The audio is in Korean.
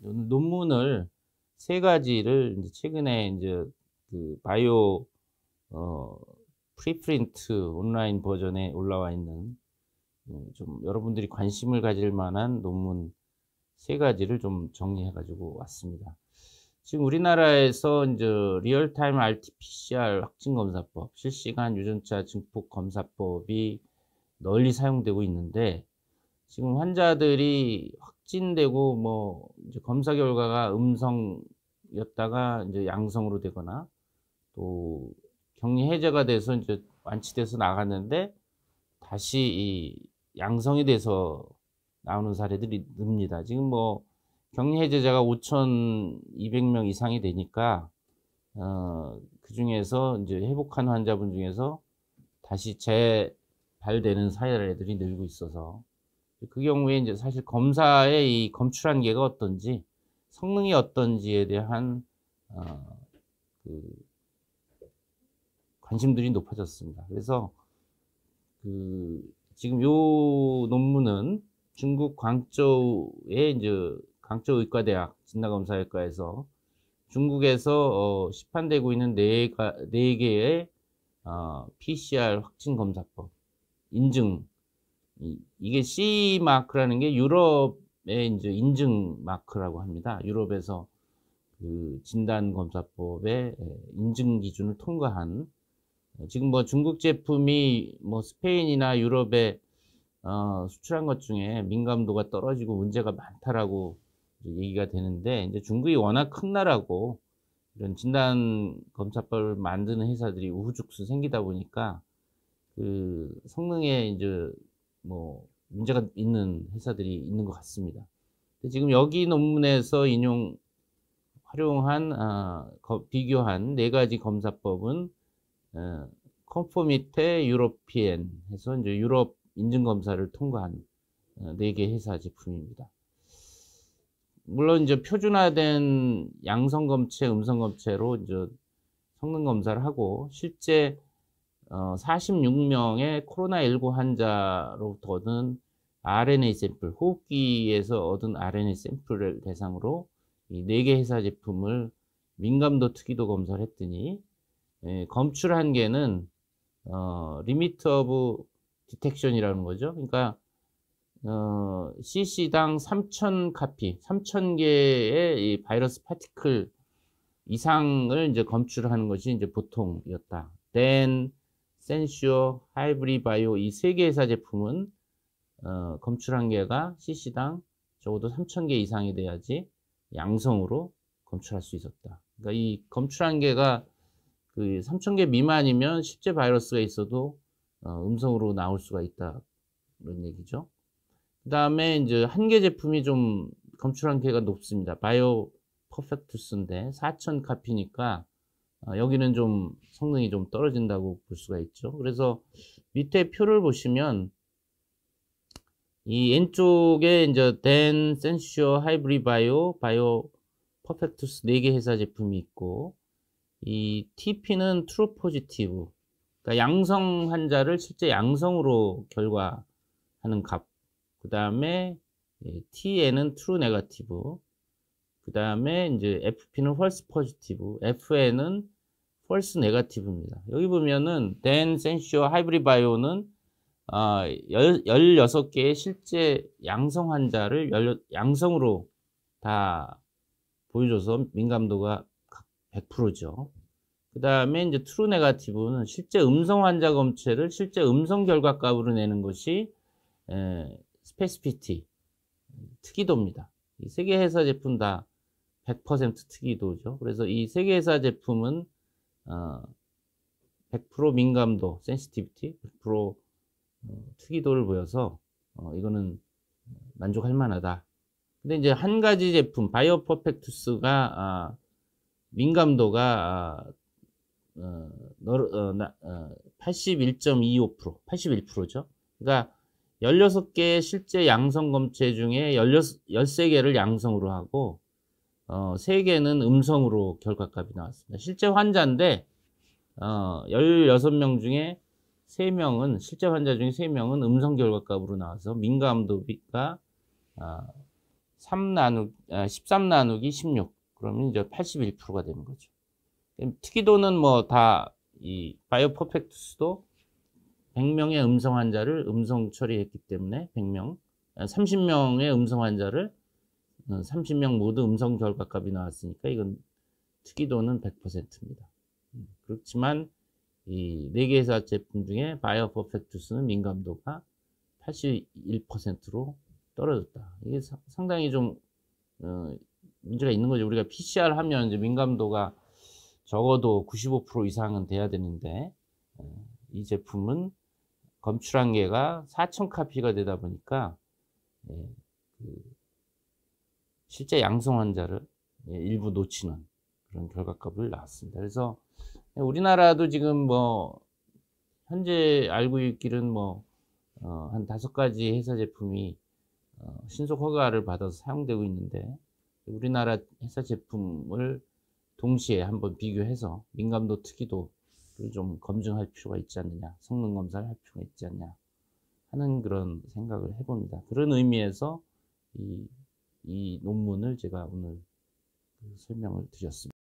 논문을 세 가지를 이제 최근에 이제 그 바이오 어 프리프린트 온라인 버전에 올라와 있는 어, 좀 여러분들이 관심을 가질 만한 논문 세 가지를 좀 정리해 가지고 왔습니다. 지금 우리나라에서 이제 리얼타임 RT-PCR 확진 검사법, 실시간 유전자 증폭 검사법이 널리 사용되고 있는데 지금 환자들이 확 확진되고 뭐 이제 검사 결과가 음성이었다가 이제 양성으로 되거나 또 격리 해제가 돼서 이제 완치돼서 나갔는데 다시 이 양성이 돼서 나오는 사례들이 늡니다. 지금 뭐 격리 해제자가 5,200명 이상이 되니까 어, 그 중에서 이제 회복한 환자분 중에서 다시 재발되는 사례들이 늘고 있어서 그 경우에 이제 사실 검사의 이 검출 한계가 어떤지 성능이 어떤지에 대한 어, 그 관심들이 높아졌습니다. 그래서 그 지금 요 논문은 중국 광저우의 이제 광저우 의과대학 진단검사외과에서 중국에서 어, 시판되고 있는 네개의 네 가네 어, PCR 확진 검사법 인증 이게 c 마크라는 게 유럽의 이제 인증 마크라고 합니다. 유럽에서 그 진단 검사법의 예, 인증 기준을 통과한 예, 지금 뭐 중국 제품이 뭐 스페인이나 유럽에 어, 수출한 것 중에 민감도가 떨어지고 문제가 많다라고 얘기가 되는데 이제 중국이 워낙 큰 나라고 이런 진단 검사법을 만드는 회사들이 우후죽순 생기다 보니까 그 성능에 이제 뭐 문제가 있는 회사들이 있는 것 같습니다. 지금 여기 논문에서 인용 활용한 아, 거, 비교한 네 가지 검사법은 어, 컴포미테 유로피엔 해서 이제 유럽 인증 검사를 통과한 어, 네개 회사 제품입니다. 물론 이제 표준화된 양성 검체, 음성 검체로 이제 성능 검사를 하고 실제 어, 46명의 코로나19 환자로부터 얻은 RNA 샘플, 호흡기에서 얻은 RNA 샘플을 대상으로 이 4개 회사 제품을 민감도 특이도 검사를 했더니 에, 예, 검출한 개는 어, 리미트 오브 디텍션이라는 거죠. 그러니까 어, cc당 3,000 카피, 3,000개의 이 바이러스 파티클 이상을 이제 검출하는 것이 이제 보통이었다. Then 센슈어, 하이브리바이오 이 세 개 회사 제품은 어, 검출 한개가 CC당 적어도 3,000개 이상이 돼야지 양성으로 검출할 수 있었다. 그러니까 이 검출 한개가 그 3,000개 미만이면 실제 바이러스가 있어도 어, 음성으로 나올 수가 있다. 그런 얘기죠. 그 다음에 이제 한 개 제품이 좀 검출 한개가 높습니다. 바이오 퍼펙투스인데 4,000 카피니까 아, 여기는 좀 성능이 좀 떨어진다고 볼 수가 있죠. 그래서 밑에 표를 보시면 이 왼쪽에 이제 덴, 센슈어, 하이브리 바이오, 바이오 퍼펙투스 4개 회사 제품이 있고 이 TP는 트루 포지티브 그러니까 양성 환자를 실제 양성으로 결과하는 값. 그 다음에 TN은 트루 네가티브 그 다음에 이제 FP는 false positive, FN은 false negative입니다. 여기 보면은 then sensual hybrid bio는 어, 아, 16개의 실제 양성 환자를 열, 양성으로 다 보여줘서 민감도가 100%죠. 그 다음에 이제 트루 네가티브는 실제 음성 환자 검체를 실제 음성 결과값으로 내는 것이 에, 스페시피티 특이도입니다. 이 세 개 회사 제품 다100% 특이도죠. 그래서 이 세계사 제품은 어, 100% 민감도, 센시티비티, 100% 어, 특이도를 보여서 어, 이거는 만족할 만하다. 근데 이제 한 가지 제품, 바이오 퍼펙투스가 아, 민감도가 아, 어, 어, 어, 81.25%, 81%죠. 그러니까 16개의 실제 양성 검체 중에 16, 13개를 양성으로 하고 어, 3개는 음성으로 결과값이 나왔습니다. 실제 환자인데 어, 16명 중에 3명은 실제 환자 중에 3명은 음성 결과값으로 나와서 민감도가 아, 3나누 아, 13 나누기 16 그러면 이제 81%가 되는 거죠. 특이도는 뭐 다 이 바이오 퍼펙트스도 100명의 음성 환자를 음성 처리했기 때문에 100명 30명의 아, 음성 환자를 어, 삼십 명 모두 음성 결과값이 나왔으니까 이건 특이도는 백퍼센트입니다 음, 그렇지만 이 네 개의 제품 중에 바이오 퍼펙투스는 민감도가 팔십로 떨어졌다. 이게 상당히 좀 어, 문제가 있는 거죠. 우리가 PCR 하면 이제 민감도가 적어도 95% 이상은 돼야 되는데 어, 이 제품은 검출한 개가 4,000 카피가 되다 보니까 예, 그 실제 양성 환자를 예, 일부 놓치는 그런 결과값을 나왔습니다. 그래서 우리나라도 지금 뭐 현재 알고 있기는 뭐한 어 다섯 가지 회사 제품이 어 신속 허가를 받아서 사용되고 있는데 우리나라 회사 제품을 동시에 한번 비교해서 민감도 특이도를 좀 검증할 필요가 있지 않느냐 성능 검사를 할 필요가 있지 않냐 하는 그런 생각을 해봅니다. 그런 의미에서 이이 논문을 제가 오늘 그 설명을 드렸습니다.